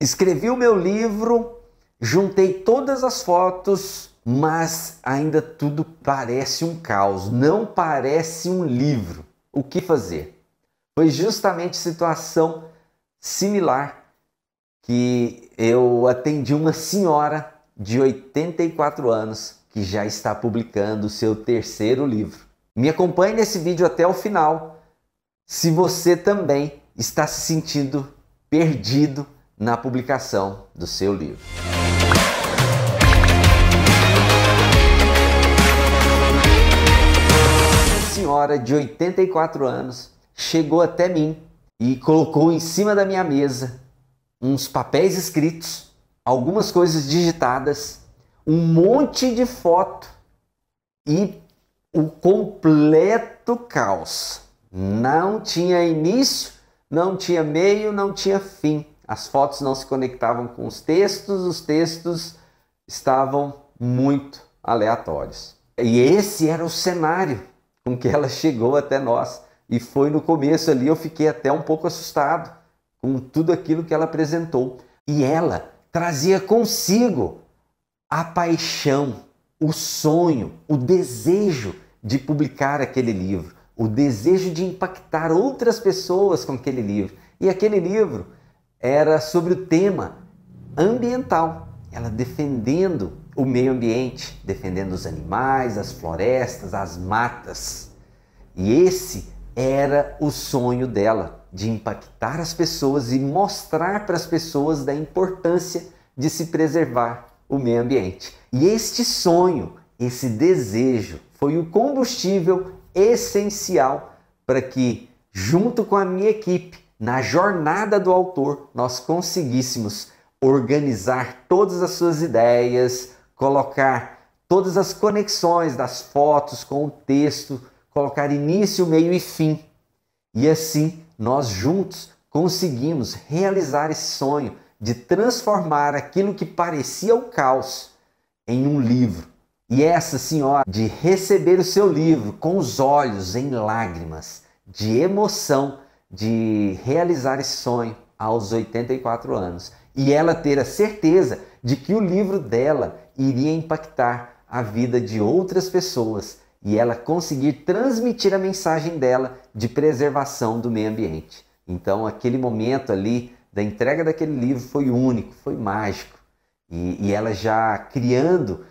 Escrevi o meu livro, juntei todas as fotos, mas ainda tudo parece um caos, não parece um livro. O que fazer? Foi justamente situação similar que eu atendi uma senhora de 84 anos que já está publicando o seu terceiro livro. Me acompanhe nesse vídeo até o final. Se você também está se sentindo perdido na publicação do seu livro. Uma senhora de 84 anos chegou até mim e colocou em cima da minha mesa uns papéis escritos, algumas coisas digitadas, um monte de foto e o um completo caos. Não tinha início, não tinha meio, não tinha fim as fotos não se conectavam com os textos, os textos estavam muito aleatórios. E esse era o cenário com que ela chegou até nós. E foi no começo ali eu fiquei até um pouco assustado com tudo aquilo que ela apresentou. E ela trazia consigo a paixão, o sonho, o desejo de publicar aquele livro, o desejo de impactar outras pessoas com aquele livro. E aquele livro era sobre o tema ambiental, ela defendendo o meio ambiente, defendendo os animais, as florestas, as matas. E esse era o sonho dela, de impactar as pessoas e mostrar para as pessoas da importância de se preservar o meio ambiente. E este sonho, esse desejo, foi o combustível essencial para que, junto com a minha equipe, na jornada do autor, nós conseguíssemos organizar todas as suas ideias, colocar todas as conexões das fotos com o texto, colocar início, meio e fim. E assim, nós juntos conseguimos realizar esse sonho de transformar aquilo que parecia o caos em um livro. E essa senhora de receber o seu livro com os olhos em lágrimas, de emoção, de realizar esse sonho aos 84 anos e ela ter a certeza de que o livro dela iria impactar a vida de outras pessoas e ela conseguir transmitir a mensagem dela de preservação do meio ambiente. Então, aquele momento ali da entrega daquele livro foi único, foi mágico. E, e ela já criando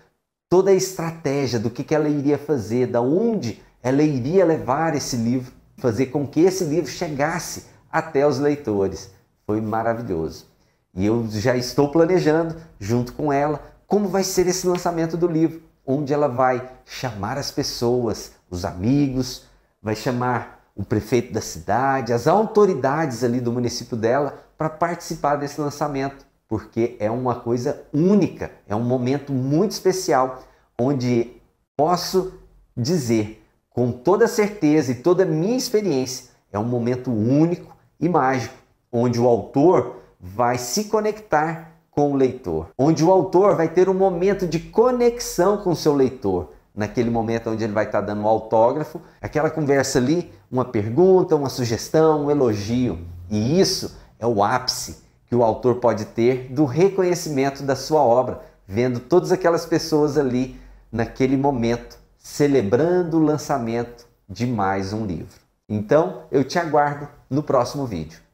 toda a estratégia do que, que ela iria fazer, da onde ela iria levar esse livro fazer com que esse livro chegasse até os leitores. Foi maravilhoso. E eu já estou planejando, junto com ela, como vai ser esse lançamento do livro, onde ela vai chamar as pessoas, os amigos, vai chamar o prefeito da cidade, as autoridades ali do município dela para participar desse lançamento, porque é uma coisa única, é um momento muito especial onde posso dizer com toda certeza e toda minha experiência, é um momento único e mágico, onde o autor vai se conectar com o leitor, onde o autor vai ter um momento de conexão com o seu leitor, naquele momento onde ele vai estar dando um autógrafo, aquela conversa ali, uma pergunta, uma sugestão, um elogio. E isso é o ápice que o autor pode ter do reconhecimento da sua obra, vendo todas aquelas pessoas ali naquele momento celebrando o lançamento de mais um livro. Então, eu te aguardo no próximo vídeo.